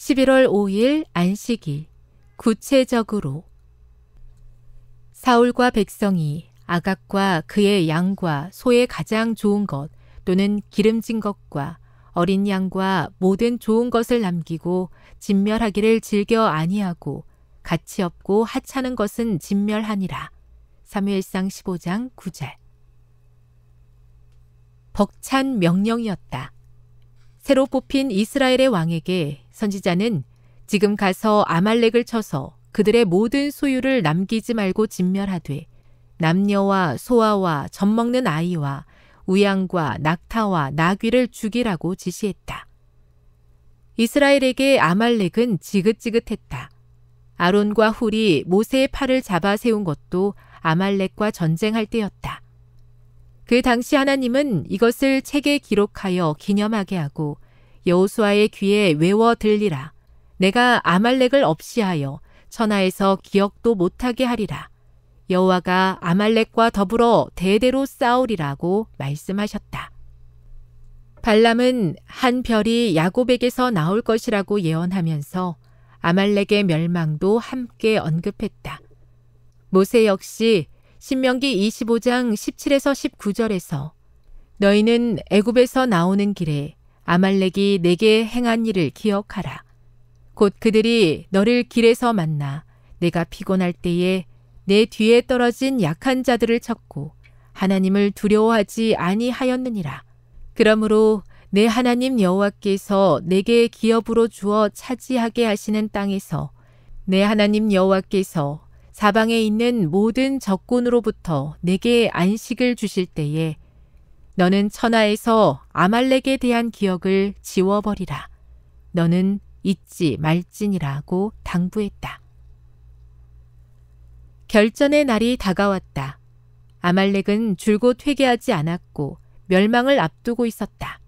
11월 5일 안식일 구체적으로 사울과 백성이 아각과 그의 양과 소의 가장 좋은 것 또는 기름진 것과 어린 양과 모든 좋은 것을 남기고 진멸하기를 즐겨 아니하고 가치 없고 하찮은 것은 진멸하니라. 사무엘상 15장 9절. 벅찬 명령이었다. 새로 뽑힌 이스라엘의 왕에게 선지자는 지금 가서 아말렉을 쳐서 그들의 모든 소유를 남기지 말고 진멸하되 남녀와 소아와 젖먹는 아이와 우양과 낙타와 나귀를 죽이라고 지시했다. 이스라엘에게 아말렉은 지긋지긋했다. 아론과 훌이 모세의 팔을 잡아 세운 것도 아말렉과 전쟁할 때였다. 그 당시 하나님은 이것을 책에 기록하여 기념하게 하고 여호수아의 귀에 외워 들리라. 내가 아말렉을 없이 하여 천하에서 기억도 못하게 하리라. 여호와가 아말렉과 더불어 대대로 싸우리라고 말씀하셨다. 발람은 한 별이 야곱에게서 나올 것이라고 예언하면서 아말렉의 멸망도 함께 언급했다. 모세 역시 신명기 25장 17에서 19절에서 너희는 애굽에서 나오는 길에 아말렉이 내게 행한 일을 기억하라. 곧 그들이 너를 길에서 만나 내가 피곤할 때에 내 뒤에 떨어진 약한 자들을 찾고 하나님을 두려워하지 아니하였느니라. 그러므로 내 하나님 여호와께서 내게 기업으로 주어 차지하게 하시는 땅에서 내 하나님 여호와께서 사방에 있는 모든 적군으로부터 내게 안식을 주실 때에 너는 천하에서 아말렉에 대한 기억을 지워버리라. 너는 잊지 말지니라고 당부했다. 결전의 날이 다가왔다. 아말렉은 줄곧 회개하지 않았고 멸망을 앞두고 있었다.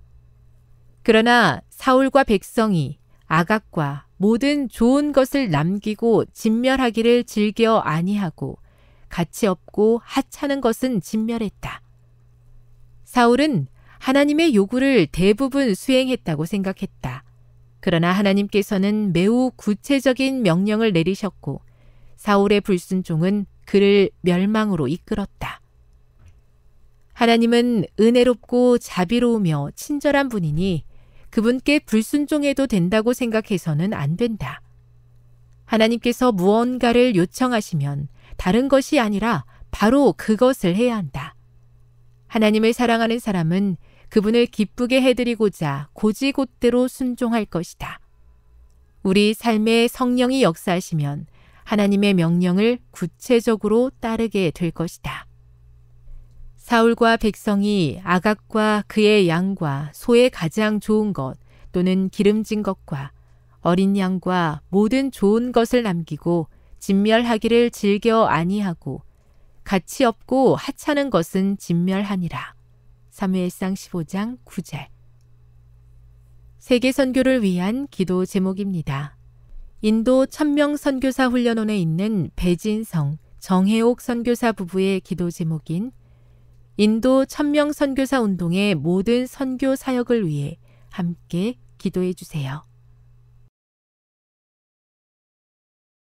그러나 사울과 백성이 악악과 모든 좋은 것을 남기고 진멸하기를 즐겨 아니하고 가치 없고 하찮은 것은 진멸했다. 사울은 하나님의 요구를 대부분 수행했다고 생각했다. 그러나 하나님께서는 매우 구체적인 명령을 내리셨고 사울의 불순종은 그를 멸망으로 이끌었다. 하나님은 은혜롭고 자비로우며 친절한 분이니 그분께 불순종해도 된다고 생각해서는 안 된다. 하나님께서 무언가를 요청하시면 다른 것이 아니라 바로 그것을 해야 한다. 하나님을 사랑하는 사람은 그분을 기쁘게 해드리고자 고지곳대로 순종할 것이다. 우리 삶에 성령이 역사하시면 하나님의 명령을 구체적으로 따르게 될 것이다. 사울과 백성이 아각과 그의 양과 소의 가장 좋은 것 또는 기름진 것과 어린 양과 모든 좋은 것을 남기고 진멸하기를 즐겨 아니하고 가치 없고 하찮은 것은 진멸하니라. 사무엘상 15장 9절. 세계 선교를 위한 기도 제목입니다. 인도 천명 선교사 훈련원에 있는 배진성, 정혜옥 선교사 부부의 기도 제목인 인도 천명 선교사 운동의 모든 선교 사역을 위해 함께 기도해 주세요.